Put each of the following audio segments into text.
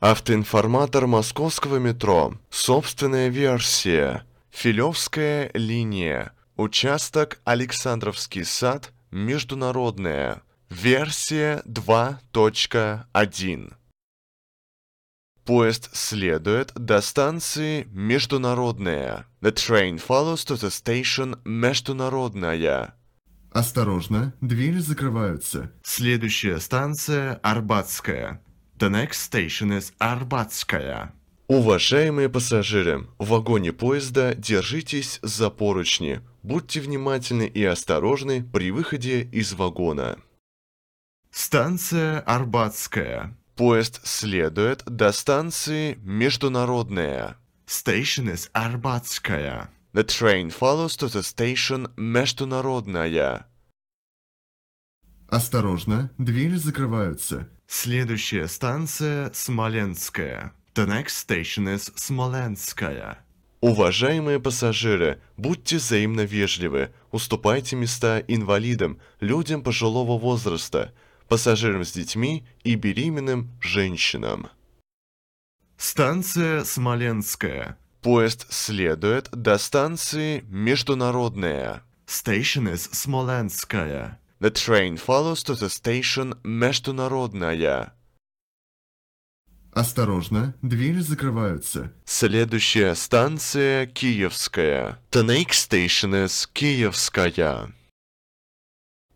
Автоинформатор московского метро. Собственная версия. Филевская линия. Участок Александровский сад. Международная. Версия 2.1. Поезд следует до станции Международная. The train follows to the station Международная. Осторожно, двери закрываются. Следующая станция Арбатская. The next station is Арбатская. Уважаемые пассажиры, в вагоне поезда держитесь за поручни. Будьте внимательны и осторожны при выходе из вагона. Станция Арбатская. Поезд следует до станции Международная. Station is Арбатская. The train follows to the station Международная. Осторожно, двери закрываются. Следующая станция Смоленская. The next station is Смоленская. Уважаемые пассажиры, будьте взаимно вежливы, уступайте места инвалидам, людям пожилого возраста, пассажирам с детьми и беременным женщинам. Станция Смоленская. Поезд следует до станции Международная. Station is Смоленская. The train follows to the station международная. Осторожно, двери закрываются. Следующая станция Киевская. The next station is Киевская.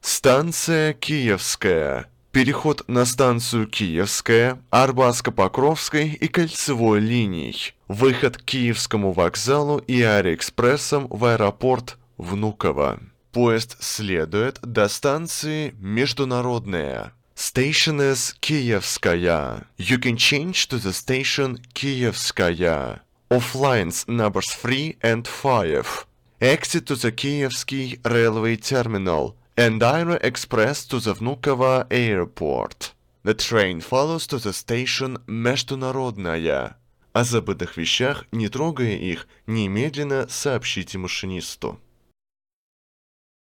Станция Киевская. Переход на станцию Киевская, Арбатско-Покровской и Кольцевой линий. Выход к Киевскому вокзалу и Аэроэкспрессом в аэропорт Внуково. Поезд следует до станции Международная. Station is Киевская. You can change to the station Киевская. Off lines numbers 3 and 5. Exit to the Киевский railway terminal and Aero Express to the Vnukovo airport. The train follows to the station Международная. О забытых вещах, не трогая их, немедленно сообщите машинисту.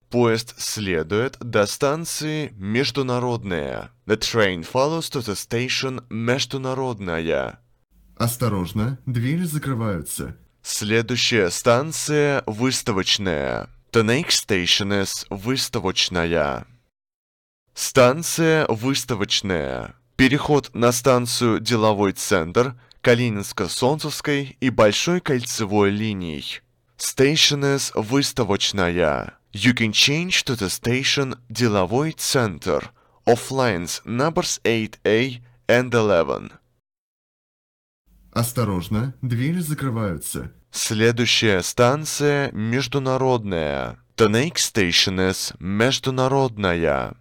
Поезд следует до станции Международная. The train follows to the station Международная. Осторожно, двери закрываются. Следующая станция Выставочная. The next station is Выставочная. Станция Выставочная. Переход на станцию Деловой центр Калининско-Солнцевской и Большой кольцевой линий. Station is Выставочная. You can change to the station Деловой Центр of lines numbers 8A and 11. Осторожно, двери закрываются. Следующая станция международная. The next station is международная.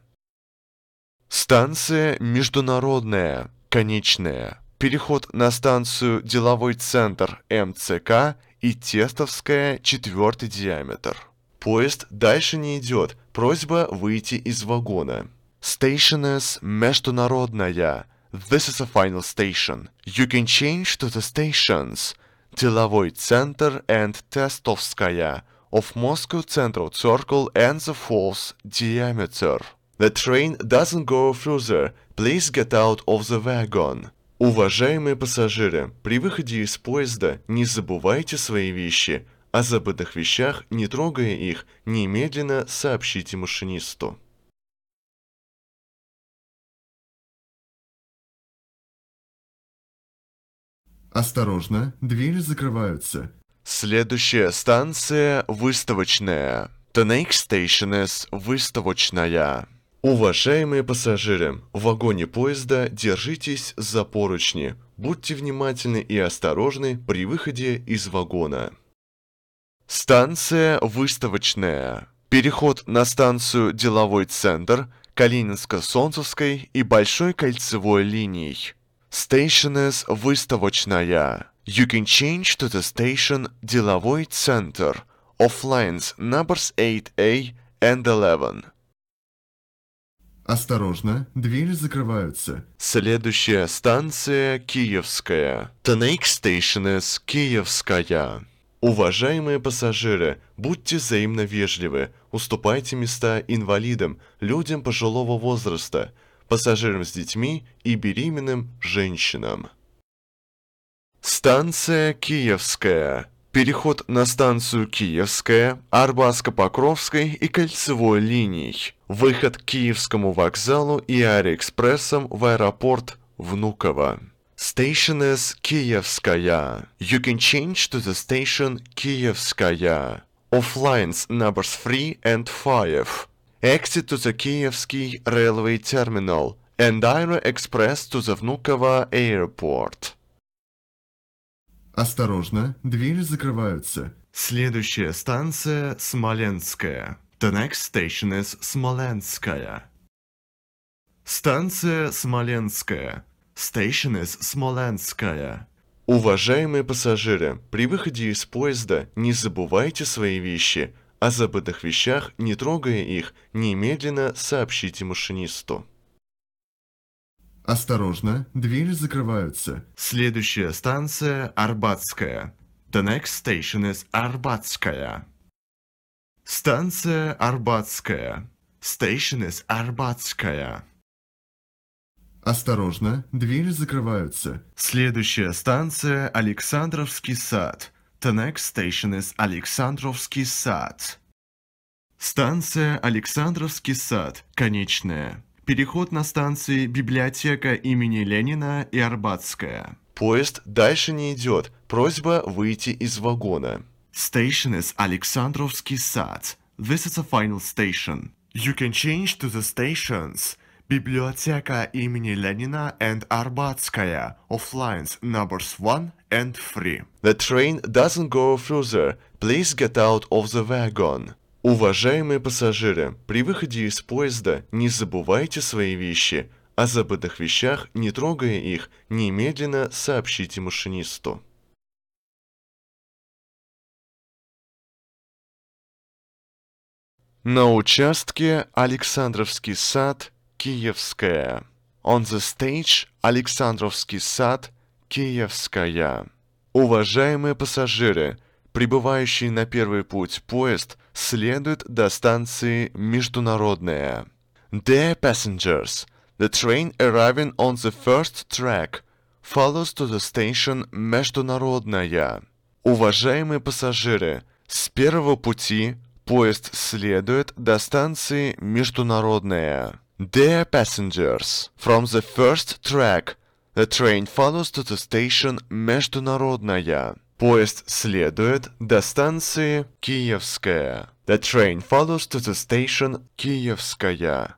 Станция международная, конечная. Переход на станцию Деловой центр МЦК и Тестовская, четвертый диаметр. Поезд дальше не идет. Просьба выйти из вагона. Stationers международная. This is a final station. You can change to the stations. Деловой центр and Тестовская. Of Moscow Central Circle and the Falls Diameter. The train doesn't go further. Please get out of the wagon. Уважаемые пассажиры, при выходе из поезда не забывайте свои вещи – о забытых вещах, не трогая их, немедленно сообщите машинисту. Осторожно, двери закрываются. Следующая станция выставочная. The next station is выставочная. Уважаемые пассажиры, в вагоне поезда держитесь за поручни. Будьте внимательны и осторожны при выходе из вагона. Станция выставочная. Переход на станцию «Деловой центр» Калининско-Солнцевской и Большой кольцевой линий. Station is выставочная. You can change to the station «Деловой центр» of lines numbers 8A and 11. Осторожно, двери закрываются. Следующая станция Киевская. The next station is Киевская. Уважаемые пассажиры, будьте взаимно вежливы, уступайте места инвалидам, людям пожилого возраста, пассажирам с детьми и беременным женщинам. Станция Киевская. Переход на станцию Киевская, Арбатско-Покровской и кольцевой линий. Выход к Киевскому вокзалу и аэроэкспрессом в аэропорт Внуково. Station is Kievskaya. You can change to the station Kievskaya. Off lines numbers 3 and 5. Exit to the Kievsky railway terminal and Aero Express to the Vnukovo airport. Осторожно, двери закрываются. Следующая станция Смоленская. The next station is Смоленская. Станция Смоленская. Stationers Смоленская. Уважаемые пассажиры, при выходе из поезда не забывайте свои вещи, о забытых вещах, не трогая их, немедленно сообщите машинисту. Осторожно, двери закрываются. Следующая станция Арбатская. The next station is Арбатская. Станция Арбатская. Station is Арбатская. Осторожно, двери закрываются. Следующая станция – Александровский сад. The next station is Александровский сад. Станция Александровский сад. Конечная. Переход на станции Библиотека имени Ленина и Арбатская. Поезд дальше не идет. Просьба выйти из вагона. Station is Александровский сад. This is a final station. You can change to the stations – Библиотека имени Ленина and Арбатская. Offlines numbers 1 and 3. The train doesn't go further. Please get out of the wagon. Уважаемые пассажиры, при выходе из поезда не забывайте свои вещи. О забытых вещах, не трогая их, немедленно сообщите машинисту. На участке Александровский сад – Киевская. On the stage Александровский сад, Киевская. Уважаемые пассажиры, прибывающий на первый путь поезд следует до станции Международная. Dear passengers, the train arriving on the first track follows to the station Международная. Уважаемые пассажиры, с первого пути поезд следует до станции Международная. Dear passengers. From the first track, the train follows to the station Международная. Поезд следует до станции Киевская. The train follows to the station Киевская.